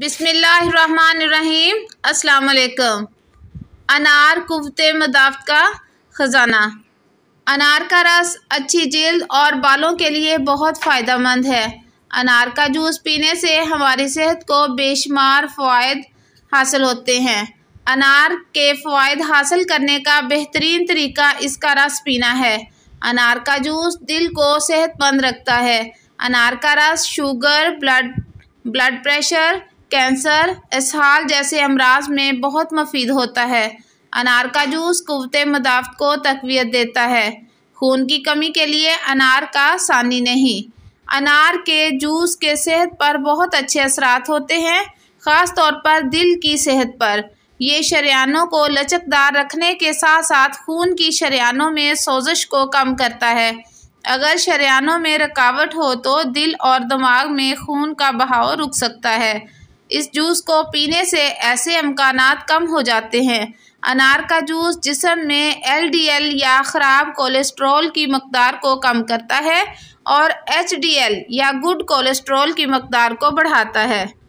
बिसमीम असलकम अनार कुत मदाफ़्त का ख़जाना अनार का रस अच्छी जल्द और बालों के लिए बहुत फ़ायदेमंद है अनार का जूस पीने से हमारी सेहत को बेशुमार फ़ायद हासिल होते हैं अनार के फ़ायद हासिल करने का बेहतरीन तरीका इसका रस पीना है अनार का जूस दिल को सेहतमंद रखता है अनार का रस sugar blood blood pressure cancer इसहाल जैसे अमराज में बहुत मफीद होता है अनार का जूस कुत मदाफत को तकवीत देता है खून की कमी के लिए अनार का सानी नहीं अनार के जूस के सेहत पर बहुत अच्छे असरा होते हैं ख़ास तौर पर दिल की सेहत पर ये शरियानों को लचकदार रखने के साथ साथ खून की शरियानों में सोजश को कम करता है अगर शरियानों में रुकावट हो तो दिल और दिमाग में खून का बहाव रुक सकता है इस जूस को पीने से ऐसे अमकान कम हो जाते हैं अनार का जूस जिसम में एलडीएल या ख़राब कोलेस्ट्रॉल की मकदार को कम करता है और एचडीएल या गुड कोलेस्ट्रॉल की मकदार को बढ़ाता है